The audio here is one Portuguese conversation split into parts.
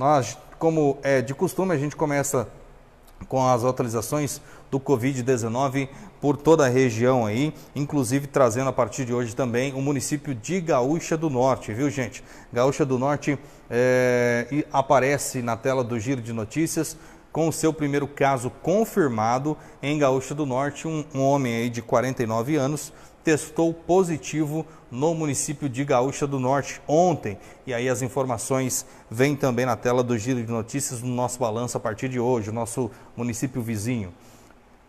Nós, como é de costume, a gente começa com as atualizações do Covid-19 por toda a região aí, inclusive trazendo a partir de hoje também o município de Gaúcha do Norte, viu gente? Gaúcha do Norte é, aparece na tela do Giro de Notícias com o seu primeiro caso confirmado em Gaúcha do Norte, um, um homem aí de 49 anos testou positivo no município de Gaúcha do Norte ontem. E aí as informações vêm também na tela do Giro de Notícias no nosso balanço a partir de hoje, o nosso município vizinho.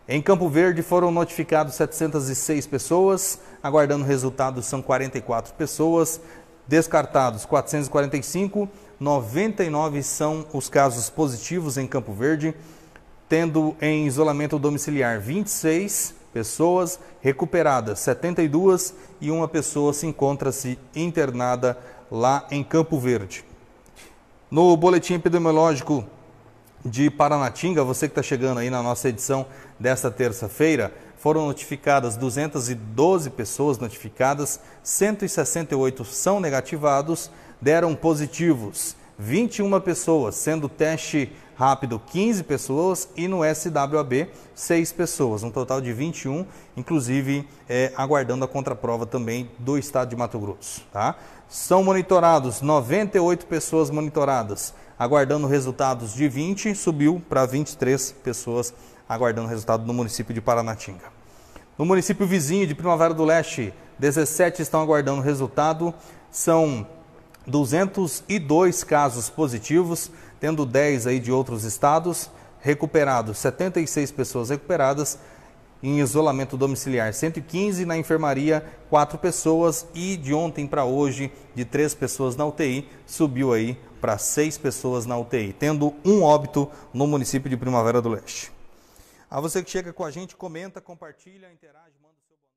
Em Campo Verde foram notificados 706 pessoas, aguardando resultados são 44 pessoas, descartados 445, 99 são os casos positivos em Positivos em Campo Verde tendo em isolamento domiciliar 26 pessoas recuperadas, 72, e uma pessoa se encontra-se internada lá em Campo Verde. No boletim epidemiológico de Paranatinga, você que está chegando aí na nossa edição desta terça-feira, foram notificadas 212 pessoas notificadas, 168 são negativados, deram positivos 21 pessoas, sendo teste rápido 15 pessoas e no SWAB 6 pessoas, um total de 21, inclusive é, aguardando a contraprova também do estado de Mato Grosso. Tá? São monitorados 98 pessoas monitoradas, aguardando resultados de 20, subiu para 23 pessoas aguardando resultado no município de Paranatinga. No município vizinho de Primavera do Leste, 17 estão aguardando resultado, são 202 casos positivos, tendo 10 aí de outros estados recuperados, 76 pessoas recuperadas em isolamento domiciliar, 115 na enfermaria, 4 pessoas e de ontem para hoje, de 3 pessoas na UTI, subiu aí para 6 pessoas na UTI, tendo um óbito no município de Primavera do Leste. A você que chega com a gente, comenta, compartilha, interage, manda o seu